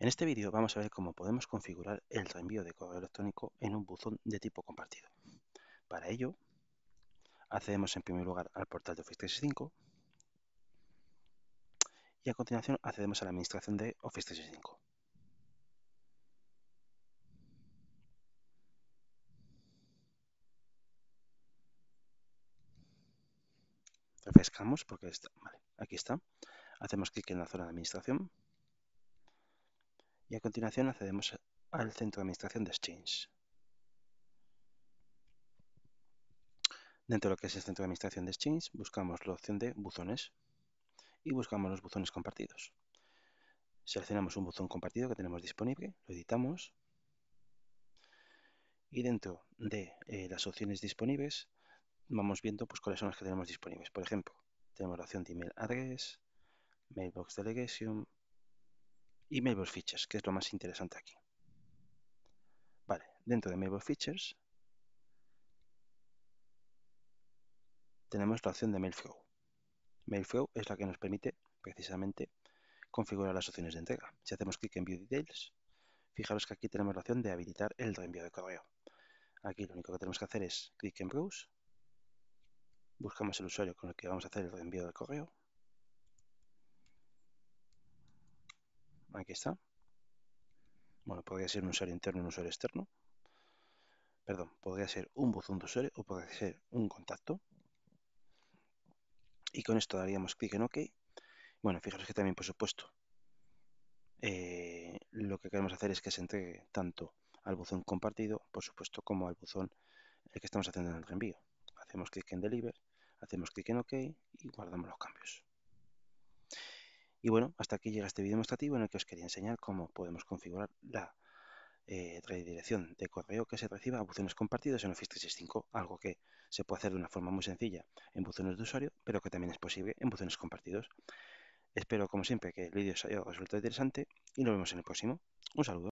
En este vídeo vamos a ver cómo podemos configurar el reenvío de correo electrónico en un buzón de tipo compartido. Para ello, accedemos en primer lugar al portal de Office 365 y a continuación accedemos a la administración de Office 365. Refrescamos porque está, aquí está. Hacemos clic en la zona de administración y a continuación accedemos al centro de administración de Exchange. Dentro de lo que es el centro de administración de Exchange, buscamos la opción de buzones y buscamos los buzones compartidos. Seleccionamos un buzón compartido que tenemos disponible, lo editamos y dentro de eh, las opciones disponibles vamos viendo pues, cuáles son las que tenemos disponibles. Por ejemplo, tenemos la opción de email address, mailbox delegation, y Mailbox Features, que es lo más interesante aquí. Vale, dentro de Mailbox Features tenemos la opción de Mailflow. Mailflow es la que nos permite precisamente configurar las opciones de entrega. Si hacemos clic en View Details, fijaros que aquí tenemos la opción de habilitar el reenvío de correo. Aquí lo único que tenemos que hacer es clic en Browse, buscamos el usuario con el que vamos a hacer el reenvío de correo, Aquí está. Bueno, podría ser un usuario interno, un usuario externo. Perdón, podría ser un buzón de usuario o podría ser un contacto. Y con esto daríamos clic en OK. Bueno, fijaros que también, por supuesto, eh, lo que queremos hacer es que se entregue tanto al buzón compartido, por supuesto, como al buzón el que estamos haciendo en el reenvío. Hacemos clic en Deliver, hacemos clic en OK y guardamos los cambios. Y bueno, hasta aquí llega este vídeo demostrativo en el que os quería enseñar cómo podemos configurar la eh, redirección de correo que se reciba a buzones compartidos en Office 365, algo que se puede hacer de una forma muy sencilla en buzones de usuario, pero que también es posible en buzones compartidos. Espero, como siempre, que el vídeo os haya resultado interesante y nos vemos en el próximo. Un saludo.